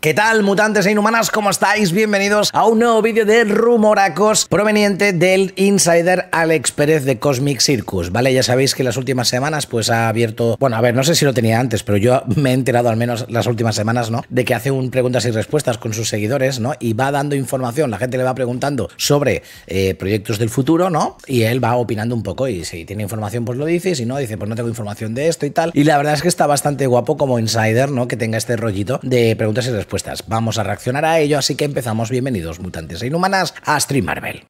¿Qué tal, mutantes e inhumanas? ¿Cómo estáis? Bienvenidos a un nuevo vídeo de Rumoracos proveniente del insider Alex Pérez de Cosmic Circus, ¿vale? Ya sabéis que las últimas semanas pues ha abierto... Bueno, a ver, no sé si lo tenía antes, pero yo me he enterado al menos las últimas semanas, ¿no? De que hace un preguntas y respuestas con sus seguidores, ¿no? Y va dando información, la gente le va preguntando sobre eh, proyectos del futuro, ¿no? Y él va opinando un poco y si tiene información pues lo dice, y si no dice pues no tengo información de esto y tal. Y la verdad es que está bastante guapo como insider, ¿no? Que tenga este rollito de preguntas y respuestas Vamos a reaccionar a ello, así que empezamos. Bienvenidos, mutantes e inhumanas, a Stream Marvel.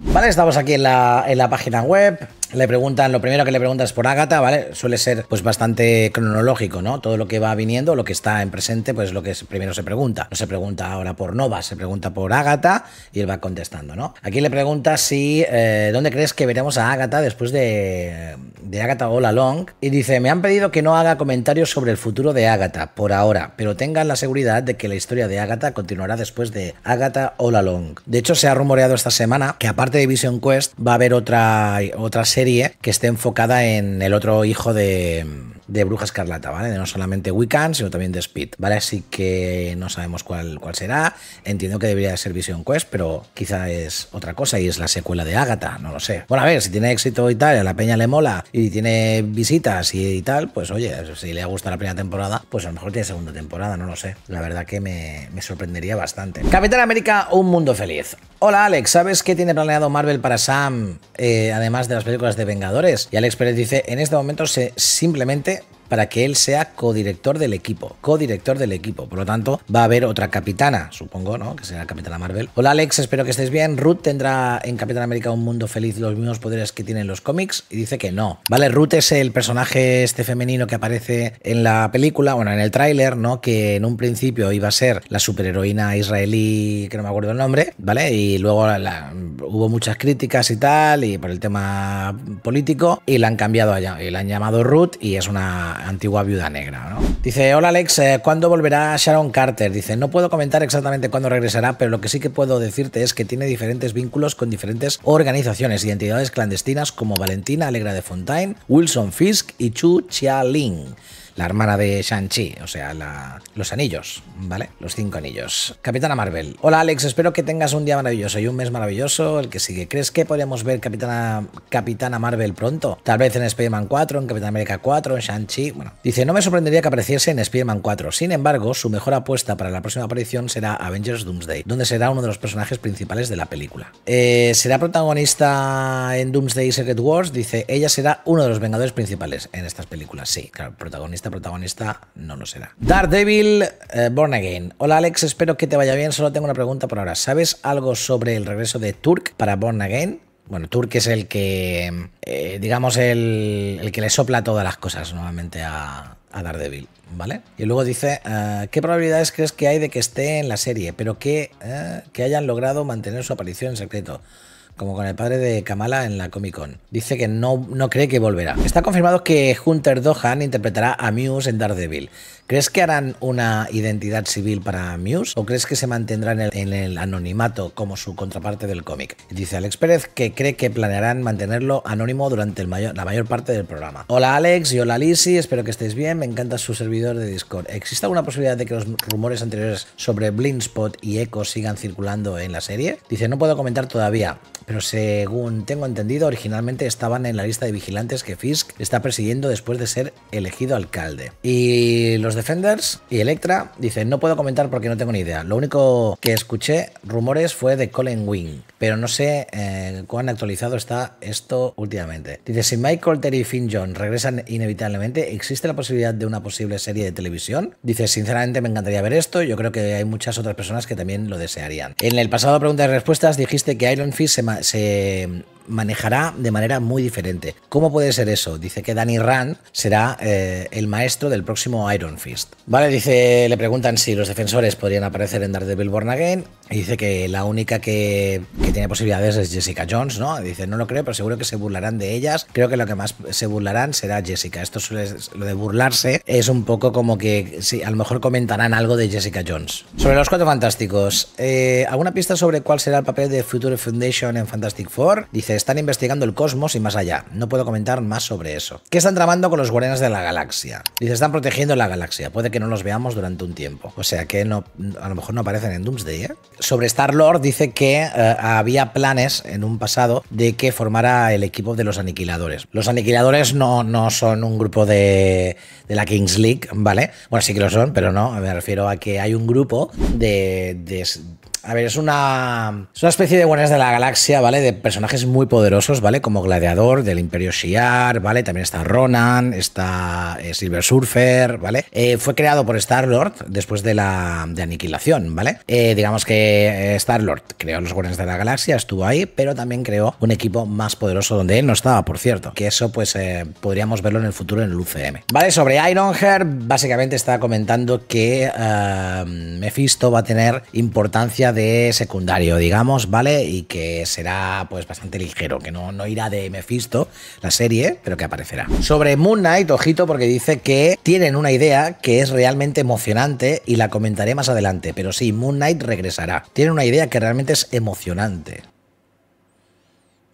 Vale, estamos aquí en la, en la página web le preguntan, lo primero que le preguntas por Ágata, ¿vale? Suele ser pues bastante cronológico, ¿no? Todo lo que va viniendo, lo que está en presente, pues lo que primero se pregunta. No se pregunta ahora por Nova, se pregunta por Ágata y él va contestando, ¿no? Aquí le pregunta si, eh, ¿dónde crees que veremos a Ágata después de, de Ágata All Along? Y dice, me han pedido que no haga comentarios sobre el futuro de Ágata por ahora, pero tengan la seguridad de que la historia de Agatha continuará después de Agatha All Along. De hecho, se ha rumoreado esta semana que aparte de Vision Quest va a haber otra, otra serie serie que esté enfocada en el otro hijo de, Bruja Escarlata, ¿vale? De no solamente Wiccan, sino también de Speed, ¿vale? Así que no sabemos cuál, cuál será. Entiendo que debería ser Vision Quest, pero quizá es otra cosa y es la secuela de Agatha, no lo sé. Bueno, a ver, si tiene éxito y tal, a la peña le mola y tiene visitas y, tal, pues oye, si le ha gustado la primera temporada, pues a lo mejor tiene segunda temporada, no lo sé. La verdad que me, me sorprendería bastante. Capitán América, un mundo feliz. Hola Alex, ¿sabes qué tiene planeado Marvel para Sam, eh, además de las películas de Vengadores? Y Alex Pérez dice, en este momento se, simplemente para que él sea codirector del equipo, codirector del equipo. Por lo tanto, va a haber otra capitana, supongo, ¿no? Que será Capitana Marvel. Hola Alex, espero que estés bien. Ruth tendrá en Capitán América un mundo feliz los mismos poderes que tienen los cómics y dice que no. Vale, Ruth es el personaje este femenino que aparece en la película, bueno, en el tráiler, ¿no? Que en un principio iba a ser la superheroína israelí, que no me acuerdo el nombre, ¿vale? Y luego hubo muchas críticas y tal, y por el tema político, y la han cambiado allá, y la han llamado Ruth y es una antigua viuda negra. ¿no? Dice, hola Alex, eh, ¿cuándo volverá Sharon Carter? Dice, no puedo comentar exactamente cuándo regresará, pero lo que sí que puedo decirte es que tiene diferentes vínculos con diferentes organizaciones y entidades clandestinas como Valentina Alegra de Fontaine, Wilson Fisk y Chu Chia Ling la hermana de Shang-Chi, o sea, los anillos, ¿vale? Los cinco anillos. Capitana Marvel. Hola Alex, espero que tengas un día maravilloso y un mes maravilloso, el que sigue. ¿Crees que podríamos ver Capitana, Capitana Marvel pronto? Tal vez en Spider-Man 4, en Capitán América 4, en Shang-Chi. Bueno, dice, no me sorprendería que apareciese en Spider-Man 4. Sin embargo, su mejor apuesta para la próxima aparición será Avengers Doomsday, donde será uno de los personajes principales de la película. Eh, será protagonista en Doomsday Secret Wars, dice, ella será uno de los Vengadores principales en estas películas. Sí, claro, protagonista protagonista, no lo será. Daredevil eh, Born Again. Hola Alex, espero que te vaya bien. Solo tengo una pregunta por ahora. ¿Sabes algo sobre el regreso de Turk para Born Again? Bueno, Turk es el que, eh, digamos, el, que le sopla todas las cosas nuevamente a, a Daredevil, ¿vale? Y luego dice, eh, ¿qué probabilidades crees que hay de que esté en la serie, pero que, que hayan logrado mantener su aparición en secreto? como con el padre de Kamala en la Comic Con. Dice que no, no cree que volverá. Está confirmado que Hunter Dohan interpretará a Muse en Daredevil. ¿Crees que harán una identidad civil para Muse o crees que se mantendrá en el, anonimato como su contraparte del cómic? Dice Alex Pérez que cree que planearán mantenerlo anónimo durante la mayor parte del programa. Hola Alex y hola Lisi, espero que estéis bien, me encanta su servidor de Discord. ¿Existe alguna posibilidad de que los rumores anteriores sobre Blindspot y Echo sigan circulando en la serie? Dice, no puedo comentar todavía, pero según tengo entendido, originalmente estaban en la lista de vigilantes que Fisk está persiguiendo después de ser elegido alcalde. Y los Defenders y Electra dicen, no puedo comentar porque no tengo ni idea. Lo único que escuché rumores fue de Colin Wing, pero no sé eh, cuán actualizado está esto últimamente. Dice, si Michael Terry y Finn John regresan inevitablemente, ¿existe la posibilidad de una posible serie de televisión? Dice, sinceramente me encantaría ver esto, yo creo que hay muchas otras personas que también lo desearían. En el pasado Preguntas y respuestas dijiste que Iron Fist se se manejará de manera muy diferente. ¿Cómo puede ser eso? Dice que Danny Rand será eh, el maestro del próximo Iron Fist. Vale, dice, le preguntan si los defensores podrían aparecer en Daredevil Born Again. Y dice que la única que, tiene posibilidades es Jessica Jones, ¿no? dice, no lo creo, pero seguro que se burlarán de ellas. Creo que lo que más se burlarán será Jessica. Esto es lo de burlarse es un poco como que, a lo mejor comentarán algo de Jessica Jones. Sobre los cuatro fantásticos, eh, ¿alguna pista sobre cuál será el papel de Future Foundation en Fantastic Four? Dice, están investigando el cosmos y más allá. No puedo comentar más sobre eso. ¿Qué están tramando con los guardianes de la galaxia? Dice, están protegiendo la galaxia. Puede que no los veamos durante un tiempo. O sea que a lo mejor no aparecen en Doomsday. ¿eh? Sobre Star-Lord dice que eh, había planes en un pasado de que formara el equipo de los aniquiladores. Los aniquiladores no, no son un grupo de, de la Kings League, ¿vale? Bueno, sí que lo son, pero no. Me refiero a que hay un grupo de a ver, es una, es una especie de Guardianes de la Galaxia, ¿vale? De personajes muy poderosos, ¿vale? Como Gladiador, del Imperio Shiar, ¿vale? También está Ronan, está eh, Silver Surfer, ¿vale? Eh, fue creado por Star-Lord después de la de aniquilación, ¿vale? Eh, digamos que Star-Lord creó los Guardianes de la Galaxia, estuvo ahí, pero también creó un equipo más poderoso donde él no estaba, por cierto. Que eso, pues, podríamos verlo en el futuro en el UCM. Vale, sobre Ironheart, básicamente está comentando que Mephisto va a tener importancia de secundario, digamos, ¿vale? Y que será pues bastante ligero, que no, no irá de Mephisto la serie, pero que aparecerá. Sobre Moon Knight, ojito, porque dice que tienen una idea que es realmente emocionante y la comentaré más adelante, pero sí, Moon Knight regresará. Tienen una idea que realmente es emocionante.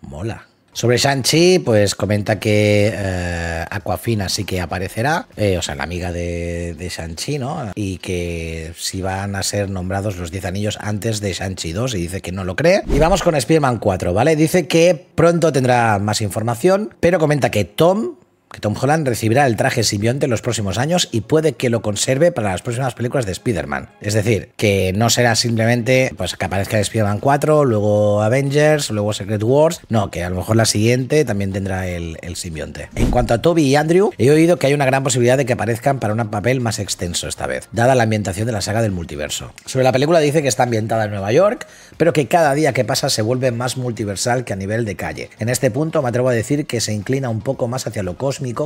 Mola. Sobre Shang-Chi, pues comenta que eh, Aquafina sí que aparecerá, eh, o sea, la amiga de, de Shang-Chi, ¿no? Y que si van a ser nombrados los 10 anillos antes de Shang-Chi 2 y dice que no lo cree. Y vamos con spearman 4, ¿vale? Dice que pronto tendrá más información, pero comenta que Tom que Tom Holland recibirá el traje simbionte en los próximos años y puede que lo conserve para las próximas películas de Spider-Man. Es decir, que no será simplemente pues, que aparezca en Spider-Man 4, luego Avengers, luego Secret Wars. No, que a lo mejor la siguiente también tendrá el, simbionte. En cuanto a Toby y Andrew, he oído que hay una gran posibilidad de que aparezcan para un papel más extenso esta vez, dada la ambientación de la saga del multiverso. Sobre la película dice que está ambientada en Nueva York, pero que cada día que pasa se vuelve más multiversal que a nivel de calle. En este punto me atrevo a decir que se inclina un poco más hacia lo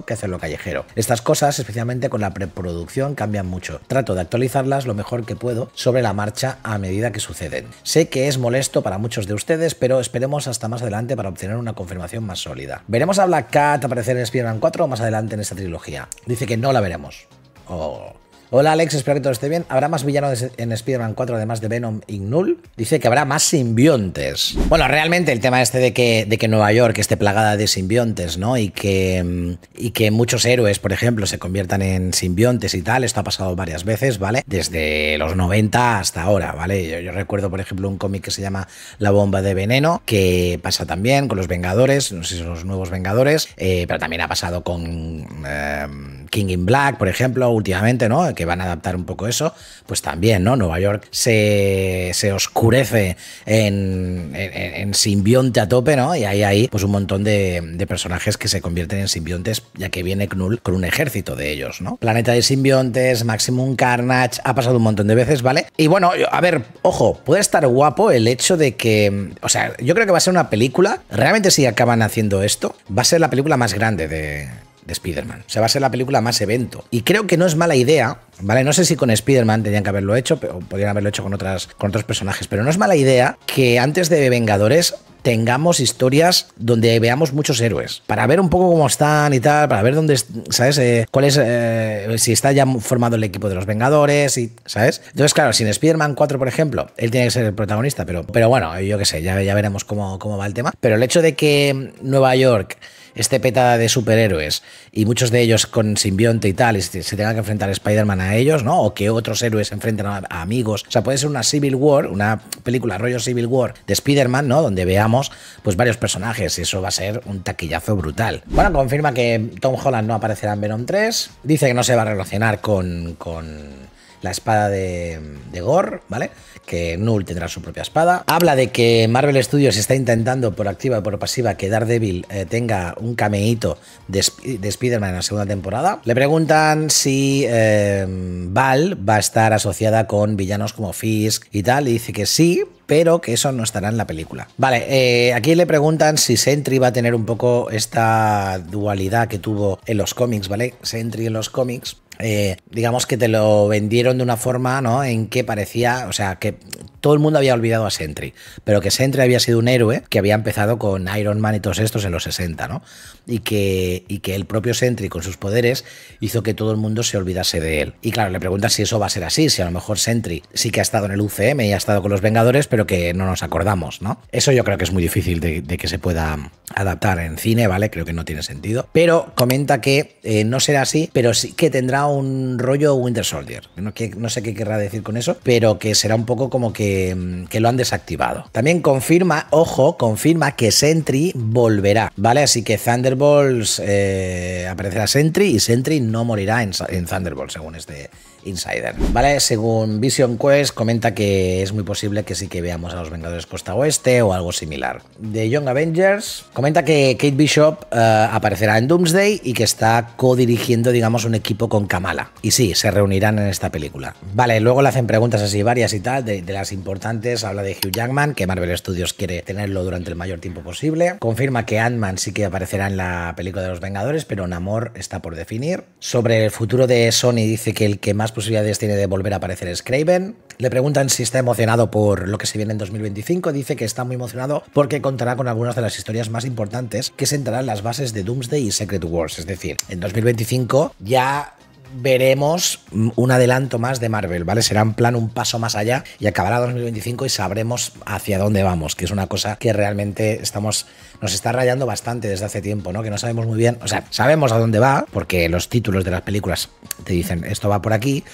que hacerlo callejero. Estas cosas, especialmente con la preproducción, cambian mucho. Trato de actualizarlas lo mejor que puedo sobre la marcha a medida que suceden. Sé que es molesto para muchos de ustedes, pero esperemos hasta más adelante para obtener una confirmación más sólida. ¿Veremos a Black Cat aparecer en Spider-Man 4 o más adelante en esta trilogía? Dice que no la veremos. Oh. Hola Alex, espero que todo esté bien. ¿Habrá más villanos en Spider-Man 4 además de Venom y Null? Dice que habrá más simbiontes. Bueno, realmente el tema este de que, de que Nueva York esté plagada de simbiontes, ¿no? Y que, y que muchos héroes, por ejemplo, se conviertan en simbiontes y tal, esto ha pasado varias veces, ¿vale? Desde los 90 hasta ahora, ¿vale? Yo, recuerdo, por ejemplo, un cómic que se llama La bomba de veneno, que pasa también con los Vengadores, no sé si son los nuevos Vengadores, eh, pero también ha pasado con... Eh, King in Black, por ejemplo, últimamente, ¿no? Que van a adaptar un poco eso, pues también, ¿no? Nueva York se, oscurece en, simbionte a tope, ¿no? Y ahí pues un montón de, de, personajes que se convierten en simbiontes, ya que viene Knull con un ejército de ellos, ¿no? Planeta de simbiontes, Maximum Carnage, ha pasado un montón de veces, ¿vale? Y bueno, a ver, ojo, puede estar guapo el hecho de que, o sea, yo creo que va a ser una película, realmente si acaban haciendo esto, va a ser la película más grande de, de Spider-Man. O sea, va a ser la película más evento. Y creo que no es mala idea, ¿vale? No sé si con Spider-Man tenían que haberlo hecho, o podrían haberlo hecho con, otras, con otros personajes, pero no es mala idea que antes de Vengadores tengamos historias donde veamos muchos héroes, para ver un poco cómo están y tal, para ver dónde, ¿sabes? Eh, cuál es, eh, si está ya formado el equipo de los Vengadores y, ¿sabes? Entonces, claro, sin Spider-Man 4, por ejemplo, él tiene que ser el protagonista, pero, pero bueno, yo qué sé, ya, ya veremos cómo, cómo va el tema. Pero el hecho de que Nueva York este petada de superhéroes y muchos de ellos con simbionte y tal, y se, tenga que enfrentar Spider-Man a ellos, ¿no? O que otros héroes se enfrenten a, amigos. O sea, puede ser una Civil War, una película rollo Civil War de Spider-Man, ¿no? Donde veamos pues varios personajes y eso va a ser un taquillazo brutal. Bueno, confirma que Tom Holland no aparecerá en Venom 3. Dice que no se va a relacionar con, con la espada de, de Gore, ¿vale? Que Null tendrá su propia espada. Habla de que Marvel Studios está intentando por activa y por pasiva que Daredevil eh, tenga un cameíto de, Spider-Man en la segunda temporada. Le preguntan si eh, Val va a estar asociada con villanos como Fisk y tal, y dice que sí, pero que eso no estará en la película. Vale, eh, aquí le preguntan si Sentry va a tener un poco esta dualidad que tuvo en los cómics, ¿vale? Sentry en los cómics. Eh, digamos que te lo vendieron de una forma ¿no? en que parecía, o sea, que todo el mundo había olvidado a Sentry, pero que Sentry había sido un héroe que había empezado con Iron Man y todos estos en los 60, ¿no? Y que, y que el propio Sentry con sus poderes hizo que todo el mundo se olvidase de él. Y claro, le preguntan si eso va a ser así, si a lo mejor Sentry sí que ha estado en el UCM y ha estado con los Vengadores, pero que no nos acordamos, ¿no? Eso yo creo que es muy difícil de, que se pueda adaptar en cine, ¿vale? Creo que no tiene sentido. Pero comenta que eh, no será así, pero sí que tendrá un rollo Winter Soldier. No, sé qué querrá decir con eso, pero que será un poco como mm, que, lo han desactivado. También confirma, ojo, confirma que Sentry volverá, ¿vale? Así que Thunderbolts eh, aparecerá Sentry y Sentry no morirá en, Thunderbolts, según este Insider. ¿Vale? Según Vision Quest, comenta que es muy posible que sí que veamos a los Vengadores Costa Oeste o algo similar. De Young Avengers, comenta que Kate Bishop eh, aparecerá en Doomsday y que está co-dirigiendo, digamos, un equipo con Kamala. Y sí, se reunirán en esta película. Vale, luego le hacen preguntas así varias y tal, de, las importantes. Habla de Hugh Jackman, que Marvel Studios quiere tenerlo durante el mayor tiempo posible. Confirma que Ant-Man sí que aparecerá en la película de los Vengadores, pero Namor está por definir. Sobre el futuro de Sony, dice que el que más posibilidades tiene de volver a aparecer Scraven. Le preguntan si está emocionado por lo que se viene en 2025. Dice que está muy emocionado porque contará con algunas de las historias más importantes que sentarán las bases de Doomsday y Secret Wars. Es decir, en 2025 ya veremos un adelanto más de Marvel, ¿vale? Será en plan un paso más allá y acabará 2025 y sabremos hacia dónde vamos, que es una cosa que realmente estamos, nos está rayando bastante desde hace tiempo, ¿no? Que no sabemos muy bien, o sea, sabemos a dónde va, porque los títulos de las películas te dicen esto va por aquí,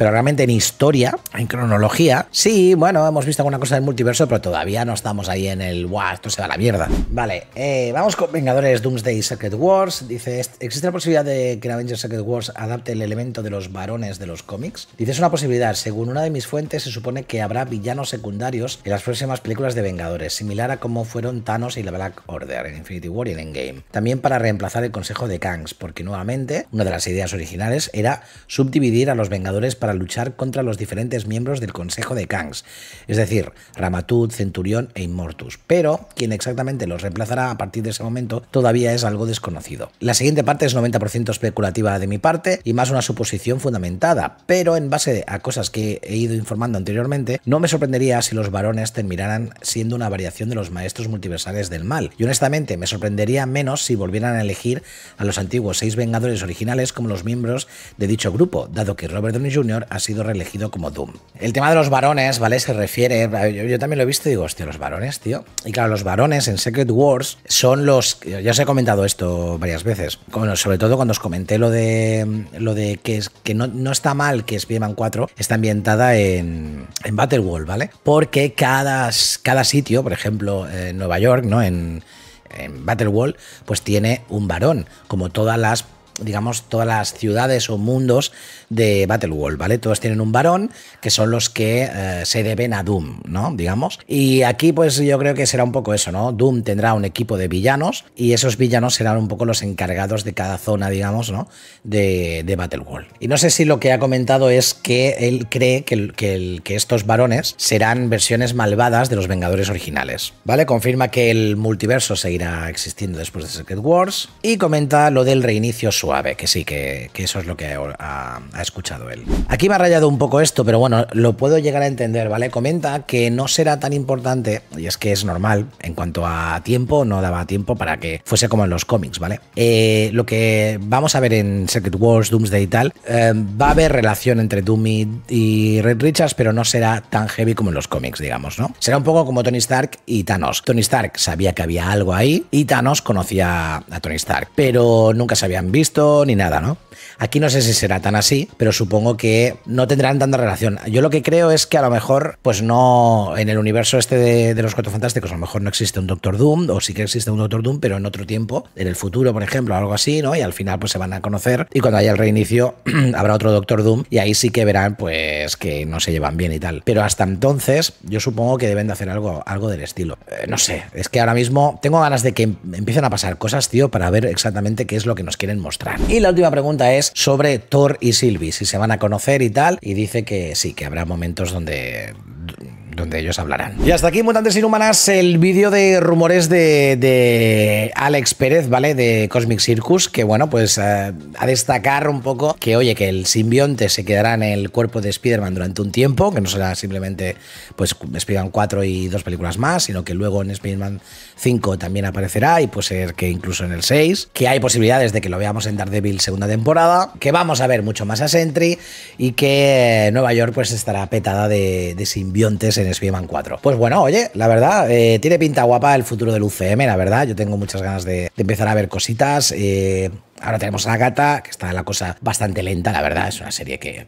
pero realmente en historia, en cronología, sí, bueno, hemos visto alguna cosa del multiverso, pero todavía no estamos ahí en el, ...buah, esto se va a la mierda. Vale, eh, vamos con Vengadores Doomsday Secret Wars. Dice, ¿existe la posibilidad de que en Avengers Secret Wars adapte el elemento de los varones de los cómics? Dice, es una posibilidad. Según una de mis fuentes, se supone que habrá villanos secundarios en las próximas películas de Vengadores, similar a cómo fueron Thanos y la Black Order en Infinity War y en Endgame. También para reemplazar el consejo de Kangs, porque nuevamente, una de las ideas originales era subdividir a los Vengadores para luchar contra los diferentes miembros del Consejo de Kangs, es decir, Ramatud, Centurión e Immortus, pero quien exactamente los reemplazará a partir de ese momento todavía es algo desconocido. La siguiente parte es 90% especulativa de mi parte y más una suposición fundamentada, pero en base a cosas que he ido informando anteriormente, no me sorprendería si los varones terminaran siendo una variación de los maestros multiversales del mal, y honestamente me sorprendería menos si volvieran a elegir a los antiguos seis Vengadores originales como los miembros de dicho grupo, dado que Robert Downey Jr ha sido reelegido como Doom. El tema de los varones, ¿vale? Se refiere, yo, también lo he visto y digo, hostia, los varones, tío. Y claro, los varones en Secret Wars son los, ya os he comentado esto varias veces, sobre todo cuando os comenté lo de, lo de que, que no, está mal que Spider-Man 4 está ambientada en, en Battleworld, ¿vale? Porque cada, cada sitio, por ejemplo, en Nueva York, ¿no? En, en pues tiene un varón, como todas las digamos, todas las ciudades o mundos de Battleworld, ¿vale? Todos tienen un varón, que son los que eh, se deben a Doom, ¿no? Digamos. Y aquí, pues yo creo que será un poco eso, ¿no? Doom tendrá un equipo de villanos y esos villanos serán un poco los encargados de cada zona, digamos, ¿no? De, de Battleworld. Y no sé si lo que ha comentado es que él cree que, estos varones serán versiones malvadas de los Vengadores originales, ¿vale? Confirma que el multiverso seguirá existiendo después de Secret Wars y comenta lo del reinicio su ver, que sí, que, eso es lo que ha, escuchado él. Aquí me ha rayado un poco esto, pero bueno, lo puedo llegar a entender, ¿vale? Comenta que no será tan importante, y es que es normal, en cuanto a tiempo, no daba tiempo para que fuese como en los cómics, ¿vale? Eh, lo que vamos a ver en Secret Wars, Doomsday y tal, eh, va a haber relación entre Doom y, y Red Richards, pero no será tan heavy como en los cómics, digamos, ¿no? Será un poco como Tony Stark y Thanos. Tony Stark sabía que había algo ahí y Thanos conocía a Tony Stark, pero nunca se habían visto ni nada, ¿no? Aquí no sé si será tan así, pero supongo que no tendrán tanta relación. Yo lo que creo es que a lo mejor, pues no, en el universo este de, los Cuatro Fantásticos, a lo mejor no existe un Doctor Doom, o sí que existe un Doctor Doom, pero en otro tiempo, en el futuro, por ejemplo, algo así, ¿no? Y al final, pues se van a conocer y cuando haya el reinicio, habrá otro Doctor Doom y ahí sí que verán, pues, que no se llevan bien y tal. Pero hasta entonces, yo supongo que deben de hacer algo, algo del estilo. Eh, no sé, es que ahora mismo tengo ganas de que em-, empiecen a pasar cosas, tío, para ver exactamente qué es lo que nos quieren mostrar y la última pregunta es sobre Thor y Sylvie, si se van a conocer y tal, y dice que sí, que habrá momentos donde donde ellos hablarán. Y hasta aquí, Mutantes Inhumanas, el vídeo de rumores de, Alex Pérez, ¿vale? De Cosmic Circus, que bueno, pues eh, a, a destacar un poco que, oye, que el simbionte se quedará en el cuerpo de Spider-Man durante un tiempo, que no será simplemente, pues, Spider-Man 4 y dos películas más, sino que luego en Spider-Man 5 también aparecerá y puede ser que incluso en el 6, que hay posibilidades de que lo veamos en Daredevil segunda temporada, que vamos a ver mucho más a Sentry y que eh, Nueva York pues estará petada de, simbiontes en spider 4. Pues bueno, oye, la verdad, eh, tiene pinta guapa el futuro del UCM, la verdad, yo tengo muchas ganas de, empezar a ver cositas. Eh, Ahora tenemos a gata que está la cosa bastante lenta, la verdad. Es una serie que,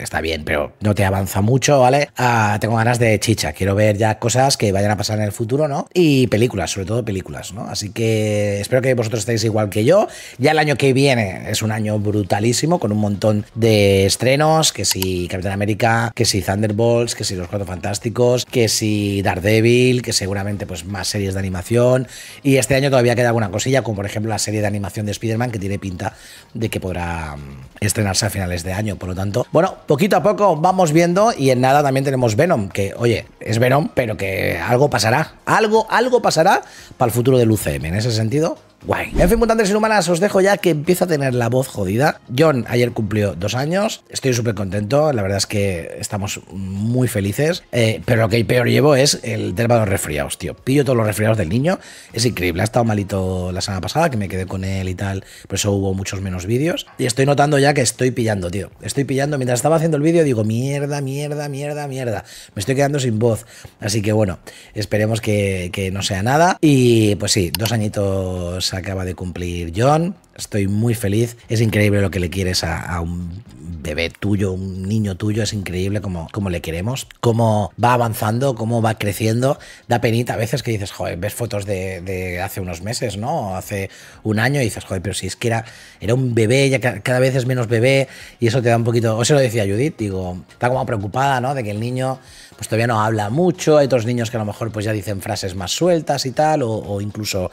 está bien, pero no te avanza mucho, ¿vale? Ah, tengo ganas de chicha. Quiero ver ya cosas que vayan a pasar en el futuro, ¿no? Y películas, sobre todo películas, ¿no? Así que espero que vosotros estéis igual que yo. Ya el año que viene es un año brutalísimo, con un montón de estrenos, que si Capitán América, que si Thunderbolts, que si Los Cuatro Fantásticos, que si Daredevil, que seguramente pues más series de animación. Y este año todavía queda alguna cosilla, como por ejemplo la serie de animación de Spider-Man que tiene pinta de que podrá mm, estrenarse a finales de año. Por lo tanto, bueno, poquito a poco vamos viendo y en nada también tenemos Venom, que oye, es Venom, pero que algo pasará. Algo, algo pasará para el futuro del UCM. En ese sentido, guay. En fin, mutantes inhumanas, os dejo ya que empiezo a tener la voz jodida. John ayer cumplió dos años, estoy súper contento, la verdad es que estamos muy felices, eh, pero lo que peor llevo es el tema de los resfriados, tío. Pillo todos los resfriados del niño, es increíble, ha estado malito la semana pasada, que me quedé con él y tal, por eso hubo muchos menos vídeos. Y estoy notando ya que estoy pillando, tío. Estoy pillando, mientras estaba haciendo el vídeo digo, mierda, mierda, mierda, mierda. Me estoy quedando sin voz. Así que bueno, esperemos que, que no sea nada. Y pues sí, dos añitos acaba de cumplir John. Estoy muy feliz. Es increíble lo que le quieres a, un bebé tuyo, un niño tuyo. Es increíble cómo, cómo, le queremos, cómo va avanzando, cómo va creciendo. Da penita a veces que dices, joder, ves fotos de, hace unos meses, ¿no? O hace un año y dices, joder, pero si es que era, era un bebé, ya cada vez es menos bebé y eso te da un poquito. O se lo decía Judith, digo, está como preocupada, ¿no? De que el niño pues todavía no habla mucho, hay otros niños que a lo mejor pues ya dicen frases más sueltas y tal, o, incluso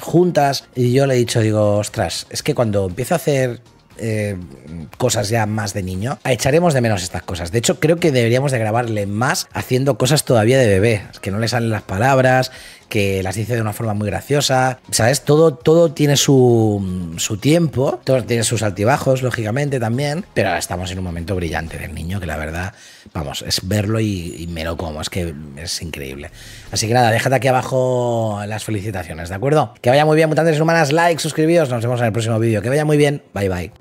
juntas. Y yo le he dicho, digo, ostras, es que cuando empiezo a hacer eh, cosas ya más de niño, echaremos de menos estas cosas. De hecho, creo que deberíamos de grabarle más haciendo cosas todavía de bebé, que no le salen las palabras, que las dice de una forma muy graciosa. ¿Sabes? Todo, todo tiene su, tiempo, todo tiene sus altibajos, lógicamente también, pero estamos en un momento brillante del niño que la verdad, vamos, es verlo y, me lo como, es que es increíble. Así que nada, déjate aquí abajo las felicitaciones, ¿de acuerdo? Que vaya muy bien, mutantes humanas, like, suscribíos, nos vemos en el próximo vídeo. Que vaya muy bien, bye bye.